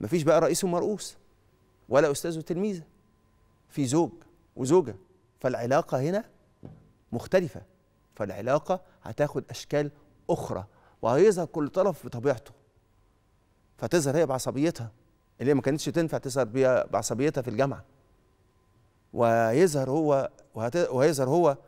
مفيش بقى رئيس ومرؤوس ولا أستاذ وتلميذة في زوج وزوجة فالعلاقة هنا مختلفة فالعلاقة هتاخد أشكال أخرى وهيظهر كل طرف بطبيعته فتظهر هي بعصبيتها اللي هي ما كانتش تنفع تظهر بيها بعصبيتها في الجامعة ويظهر هو وهيظهر هو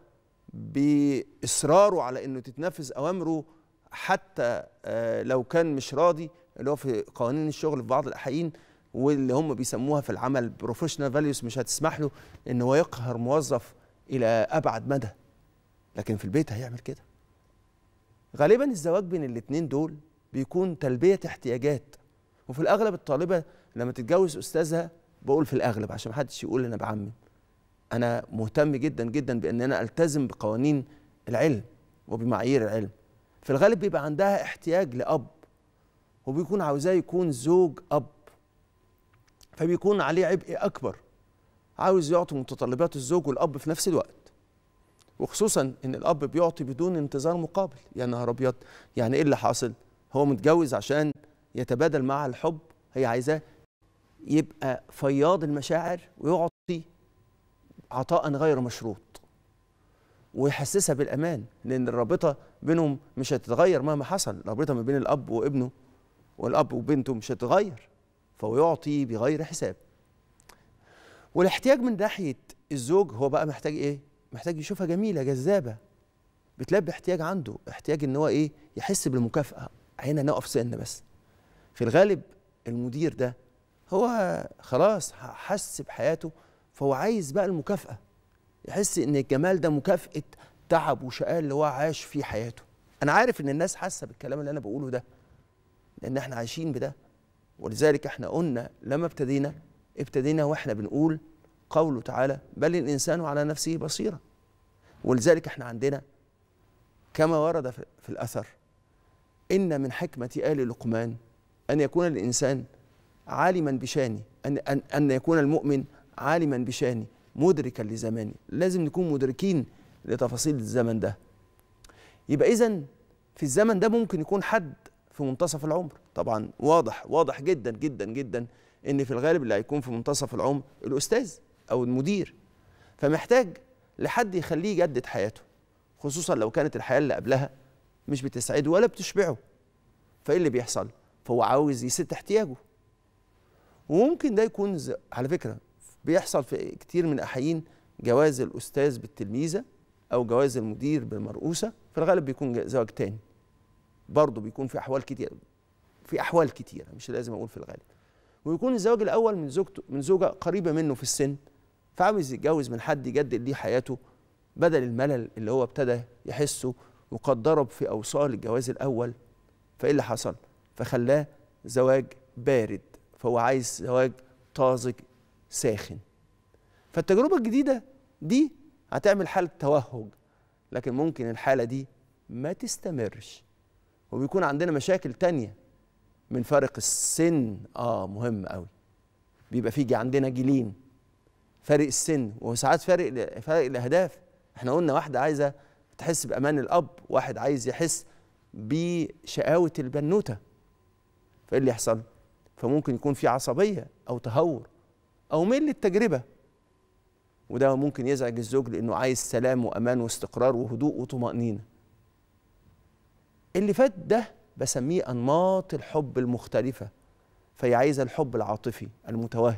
بإصراره على إنه تتنفذ أوامره حتى آه، لو كان مش راضي اللي هو في قوانين الشغل في بعض الاحيان واللي هم بيسموها في العمل بروفيشنال فاليوز مش هتسمح له ان هو يقهر موظف الى ابعد مدى لكن في البيت هيعمل كده غالبا الزواج بين الاثنين دول بيكون تلبيه احتياجات وفي الاغلب الطالبه لما تتجوز استاذها بقول في الاغلب عشان محدش يقول انا بعمم انا مهتم جدا جدا بان انا التزم بقوانين العلم وبمعايير العلم في الغالب بيبقى عندها احتياج لاب وبيكون عاوزاه يكون زوج أب فبيكون عليه عبء أكبر عاوز يعطي متطلبات الزوج والأب في نفس الوقت وخصوصا إن الأب بيعطي بدون انتظار مقابل يا نهار أبيض يعني إيه اللي حاصل؟ هو متجوز عشان يتبادل معها الحب هي عايزاه يبقى فياض المشاعر ويعطي عطاء غير مشروط ويحسسها بالامان لان الرابطه بينهم مش هتتغير مهما حصل الرابطه ما بين الاب وابنه والاب وبنته مش هتتغير فهو يعطي بغير حساب والاحتياج من ناحيه الزوج هو بقى محتاج ايه محتاج يشوفها جميله جذابه بتلبي احتياج عنده احتياج ان هو ايه يحس بالمكافاه هنا نقف سن بس في الغالب المدير ده هو خلاص حس بحياته فهو عايز بقى المكافاه يحس ان الجمال ده مكافاه تعب وشقاء اللي هو عاش فيه حياته انا عارف ان الناس حاسه بالكلام اللي انا بقوله ده لان احنا عايشين بده ولذلك احنا قلنا لما ابتدينا ابتدينا واحنا بنقول قوله تعالى بل الانسان على نفسه بصيره ولذلك احنا عندنا كما ورد في الاثر ان من حكمه ال لقمان ان يكون الانسان عالما بشانه ان ان, أن يكون المؤمن عالما بشانه مدركا لزمانه لازم نكون مدركين لتفاصيل الزمن ده يبقى اذا في الزمن ده ممكن يكون حد في منتصف العمر طبعا واضح واضح جدا جدا جدا ان في الغالب اللي هيكون في منتصف العمر الاستاذ او المدير فمحتاج لحد يخليه يجدد حياته خصوصا لو كانت الحياه اللي قبلها مش بتسعده ولا بتشبعه فايه اللي بيحصل فهو عاوز يسد احتياجه وممكن ده يكون على فكره بيحصل في كتير من احيين جواز الاستاذ بالتلميذه او جواز المدير بالمرؤوسه في الغالب بيكون زواج تاني برضه بيكون في احوال كتير في احوال كتيره مش لازم اقول في الغالب ويكون الزواج الاول من زوجته من زوجه قريبه منه في السن فعاوز يتجوز من حد يجدد ليه حياته بدل الملل اللي هو ابتدى يحسه وقد ضرب في اوصال الجواز الاول فايه اللي حصل فخلاه زواج بارد فهو عايز زواج طازج ساخن فالتجربه الجديده دي هتعمل حاله توهج لكن ممكن الحاله دي ما تستمرش وبيكون عندنا مشاكل تانية من فارق السن اه مهم قوي بيبقى في عندنا جيلين فارق السن وساعات فارق فارق الاهداف احنا قلنا واحده عايزه تحس بامان الاب واحد عايز يحس بشقاوه البنوته فايه اللي يحصل فممكن يكون في عصبيه او تهور او ميل للتجربه وده ممكن يزعج الزوج لانه عايز سلام وامان واستقرار وهدوء وطمانينه اللي فات ده بسميه أنماط الحب المختلفة فهي عايزة الحب العاطفي المتوهج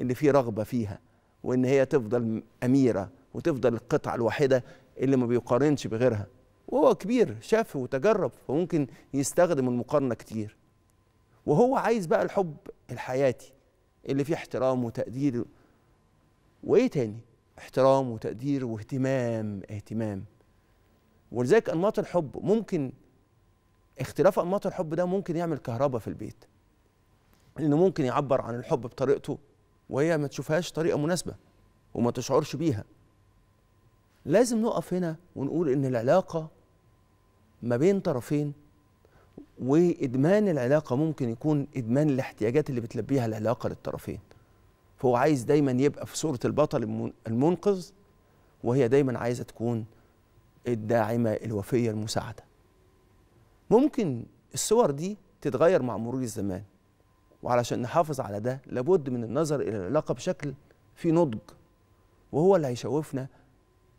اللي فيه رغبة فيها وإن هي تفضل أميرة وتفضل القطعة الواحده اللي ما بيقارنش بغيرها وهو كبير شاف وتجرب فممكن يستخدم المقارنة كتير وهو عايز بقى الحب الحياتي اللي فيه احترام وتقدير وإيه تاني؟ احترام وتقدير واهتمام اهتمام ولذلك أنماط الحب ممكن اختلاف انماط الحب ده ممكن يعمل كهرباء في البيت لانه ممكن يعبر عن الحب بطريقته وهي ما تشوفهاش طريقه مناسبه وما تشعرش بيها لازم نقف هنا ونقول ان العلاقه ما بين طرفين وادمان العلاقه ممكن يكون ادمان الاحتياجات اللي بتلبيها العلاقه للطرفين فهو عايز دايما يبقى في صوره البطل المنقذ وهي دايما عايزه تكون الداعمه الوفيه المساعده ممكن الصور دي تتغير مع مرور الزمان وعلشان نحافظ على ده لابد من النظر الى العلاقه بشكل في نضج وهو اللي هيشوفنا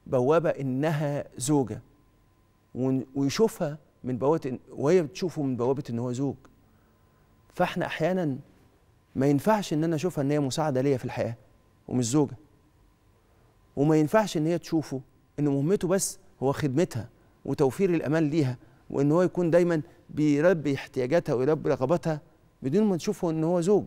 بوابه انها زوجه ويشوفها من بوابه وهي بتشوفه من بوابه ان هو زوج فاحنا احيانا ما ينفعش ان انا اشوفها ان هي مساعده ليا في الحياه ومش زوجه وما ينفعش ان هي تشوفه ان مهمته بس هو خدمتها وتوفير الامان ليها وان هو يكون دايما بيربي احتياجاتها ويربي رغباتها بدون ما تشوفه ان هو زوج